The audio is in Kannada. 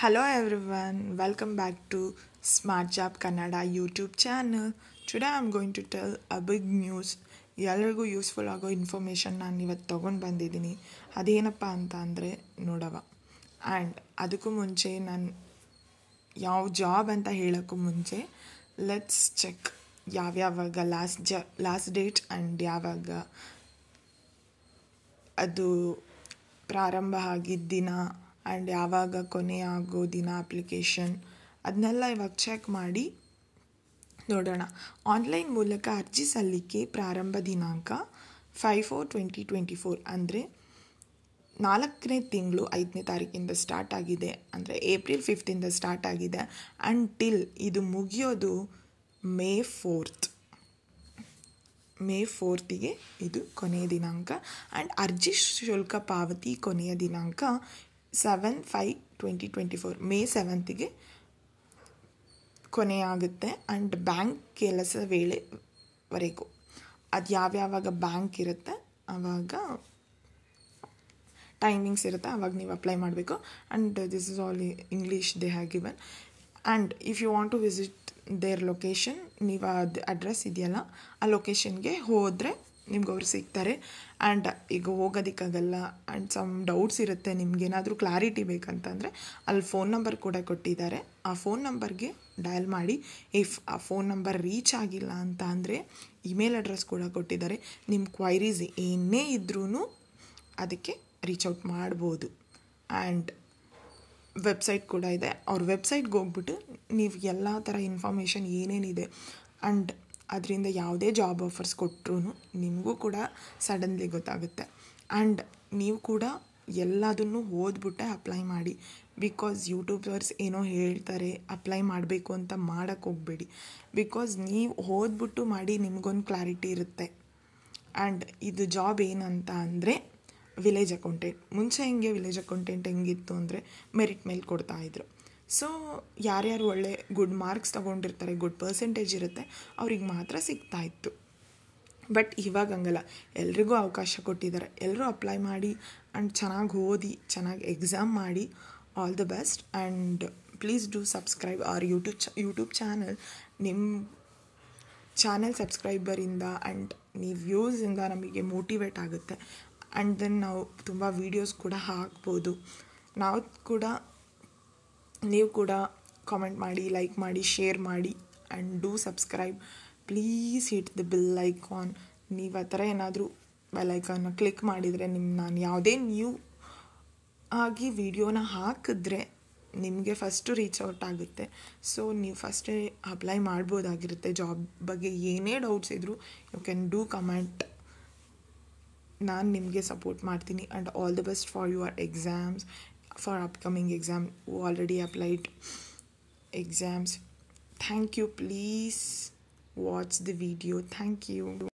hello everyone, welcome back to smart job Kannada YouTube channel today I am going to tell a big news ಎಲ್ಲರಿಗೂ ಯೂಸ್ಫುಲ್ ಆಗೋ ಇನ್ಫಾರ್ಮೇಷನ್ ನಾನು ಇವತ್ತು ತೊಗೊಂಡು ಬಂದಿದ್ದೀನಿ ಅದೇನಪ್ಪ ಅಂತ ಅಂದರೆ ನೋಡವ ಆ್ಯಂಡ್ ಅದಕ್ಕೂ ಮುಂಚೆ ನಾನು ಯಾವ ಜಾಬ್ ಅಂತ ಹೇಳೋಕ್ಕೂ ಮುಂಚೆ ಲೆಟ್ಸ್ ಚೆಕ್ ಯಾವ್ಯಾವಾಗ ಲಾಸ್ಟ್ ಜ ಲಾಸ್ಟ್ ಡೇಟ್ ಆ್ಯಂಡ್ ಯಾವಾಗ ಅದು ಪ್ರಾರಂಭ ದಿನ ಆ್ಯಂಡ್ ಯಾವಾಗ ಕೊನೆ ಆಗೋ ದಿನ ಅಪ್ಲಿಕೇಶನ್ ಅದನ್ನೆಲ್ಲ ಇವಾಗ ಚೆಕ್ ಮಾಡಿ ನೋಡೋಣ ಆನ್ಲೈನ್ ಮೂಲಕ ಅರ್ಜಿ ಸಲ್ಲಿಕೆ ಪ್ರಾರಂಭ ದಿನಾಂಕ five four twenty twenty four ಅಂದರೆ ನಾಲ್ಕನೇ ತಿಂಗಳು ಐದನೇ ತಾರೀಕಿಂದ ಸ್ಟಾರ್ಟ್ ಆಗಿದೆ ಅಂದರೆ ಏಪ್ರಿಲ್ ಫಿಫ್ತಿಂದ ಸ್ಟಾರ್ಟ್ ಆಗಿದೆ ಟಿಲ್ ಇದು ಮುಗಿಯೋದು ಮೇ ಫೋರ್ತ್ ಮೇ ಫೋರ್ತಿಗೆ ಇದು ಕೊನೆಯ ದಿನಾಂಕ ಆ್ಯಂಡ್ ಅರ್ಜಿ ಶುಲ್ಕ ಪಾವತಿ ಕೊನೆಯ ದಿನಾಂಕ seven five twenty twenty four May ಸೆವೆಂತಿಗೆ ಕೊನೆಯಾಗುತ್ತೆ ಆ್ಯಂಡ್ ಬ್ಯಾಂಕ್ ಕೆಲಸ ವೇಳೆವರೆಗೂ ಅದು ಯಾವ್ಯಾವಾಗ ಬ್ಯಾಂಕ್ ಇರುತ್ತೆ ಆವಾಗ ಟೈಮಿಂಗ್ಸ್ ಇರುತ್ತೆ ಆವಾಗ ನೀವು ಅಪ್ಲೈ ಮಾಡಬೇಕು and this is all English they have given and if you want to visit their location ನೀವು ಅದು ಅಡ್ರೆಸ್ ಇದೆಯಲ್ಲ ಆ ಲೊಕೇಶನ್ಗೆ ಹೋದರೆ ನಿಮ್ಗೆ ಅವ್ರು ಸಿಗ್ತಾರೆ ಆ್ಯಂಡ್ ಈಗ ಹೋಗೋದಕ್ಕಾಗಲ್ಲ ಆ್ಯಂಡ್ ಸಮ್ ಡೌಟ್ಸ್ ಇರುತ್ತೆ ನಿಮ್ಗೇನಾದರೂ ಕ್ಲಾರಿಟಿ ಬೇಕಂತಂದರೆ ಅಲ್ಲಿ ಫೋನ್ ನಂಬರ್ ಕೂಡ ಕೊಟ್ಟಿದ್ದಾರೆ ಆ ಫೋನ್ ನಂಬರ್ಗೆ ಡಯಲ್ ಮಾಡಿ ಇಫ್ ಆ ಫೋನ್ ನಂಬರ್ ರೀಚ್ ಆಗಿಲ್ಲ ಅಂತ ಅಂದರೆ ಇಮೇಲ್ ಅಡ್ರೆಸ್ ಕೂಡ ಕೊಟ್ಟಿದ್ದಾರೆ ನಿಮ್ಮ ಕ್ವೈರೀಸ್ ಏನೇ ಇದ್ರೂ ಅದಕ್ಕೆ ರೀಚ್ ಔಟ್ ಮಾಡ್ಬೋದು ಆ್ಯಂಡ್ ವೆಬ್ಸೈಟ್ ಕೂಡ ಇದೆ ಅವ್ರ ವೆಬ್ಸೈಟ್ಗೆ ಹೋಗ್ಬಿಟ್ಟು ನೀವು ಎಲ್ಲ ಥರ ಇನ್ಫಾರ್ಮೇಷನ್ ಏನೇನಿದೆ ಆ್ಯಂಡ್ ಅದರಿಂದ ಯಾವುದೇ ಜಾಬ್ ಆಫರ್ಸ್ ಕೊಟ್ಟರು ನಿಮಗೂ ಕೂಡ ಸಡನ್ಲಿ ಗೊತ್ತಾಗುತ್ತೆ ಆ್ಯಂಡ್ ನೀವು ಕೂಡ ಎಲ್ಲದನ್ನು ಓದ್ಬಿಟ್ಟೆ ಅಪ್ಲೈ ಮಾಡಿ ಬಿಕಾಸ್ ಯೂಟ್ಯೂಬರ್ಸ್ ಏನೋ ಹೇಳ್ತಾರೆ ಅಪ್ಲೈ ಮಾಡಬೇಕು ಅಂತ ಮಾಡೋಕ್ಕೆ ಹೋಗಬೇಡಿ ಬಿಕಾಸ್ ನೀವು ಓದ್ಬಿಟ್ಟು ಮಾಡಿ ನಿಮಗೊಂದು ಕ್ಲಾರಿಟಿ ಇರುತ್ತೆ ಆ್ಯಂಡ್ ಇದು ಜಾಬ್ ಏನಂತ ಅಂದರೆ ವಿಲೇಜ್ ಅಕೌಂಟೆಂಟ್ ಮುಂಚೆ ಹೆಂಗೆ ವಿಲೇಜ್ ಅಕೌಂಟೆಂಟ್ ಹೆಂಗಿತ್ತು ಅಂದರೆ ಮೆರಿಟ್ ಮೇಲೆ ಕೊಡ್ತಾಯಿದ್ರು ಸೊ ಯಾರ್ಯಾರು ಒಳ್ಳೆ ಗುಡ್ ಮಾರ್ಕ್ಸ್ ತೊಗೊಂಡಿರ್ತಾರೆ ಗುಡ್ ಪರ್ಸೆಂಟೇಜ್ ಇರುತ್ತೆ ಅವ್ರಿಗೆ ಮಾತ್ರ ಸಿಗ್ತಾ ಇತ್ತು ಬಟ್ ಇವಾಗ ಹಂಗಲ್ಲ ಎಲ್ರಿಗೂ ಅವಕಾಶ ಕೊಟ್ಟಿದ್ದಾರೆ ಎಲ್ಲರೂ ಅಪ್ಲೈ ಮಾಡಿ ಆ್ಯಂಡ್ ಚೆನ್ನಾಗಿ ಓದಿ ಚೆನ್ನಾಗಿ ಎಕ್ಸಾಮ್ ಮಾಡಿ all the best and please do subscribe our YouTube ಚ ಯೂಟ್ಯೂಬ್ ಚಾನಲ್ ನಿಮ್ಮ ಚಾನೆಲ್ ಸಬ್ಸ್ಕ್ರೈಬರಿಂದ ಆ್ಯಂಡ್ ನೀವು ವ್ಯೂಸಿಂದ ನಮಗೆ ಮೋಟಿವೇಟ್ ಆಗುತ್ತೆ ಆ್ಯಂಡ್ ದೆನ್ ನಾವು ತುಂಬ ವೀಡಿಯೋಸ್ ಕೂಡ ಹಾಕ್ಬೋದು ನಾವು ಕೂಡ ನೀವು ಕೂಡ ಕಾಮೆಂಟ್ ಮಾಡಿ ಲೈಕ್ ಮಾಡಿ ಶೇರ್ ಮಾಡಿ and do subscribe please hit the bell on ನೀವು ಆ ಥರ ಏನಾದರೂ ಬೆಲ್ ಕ್ಲಿಕ್ ಮಾಡಿದರೆ ನಿಮ್ಮ ನಾನು ಯಾವುದೇ ನ್ಯೂ ಆಗಿ ವಿಡಿಯೋನ ಹಾಕಿದ್ರೆ ನಿಮಗೆ ಫಸ್ಟು ರೀಚ್ ಔಟ್ ಆಗುತ್ತೆ ಸೊ ನೀವು ಫಸ್ಟೇ ಅಪ್ಲೈ ಮಾಡ್ಬೋದಾಗಿರುತ್ತೆ ಜಾಬ್ ಬಗ್ಗೆ ಏನೇ ಡೌಟ್ಸ್ ಇದ್ರು ಯು ಕ್ಯಾನ್ ಡೂ ಕಮೆಂಟ್ ನಾನು ನಿಮಗೆ ಸಪೋರ್ಟ್ ಮಾಡ್ತೀನಿ and all the best for your exams for upcoming exam who already applied exams thank you please watch the video thank you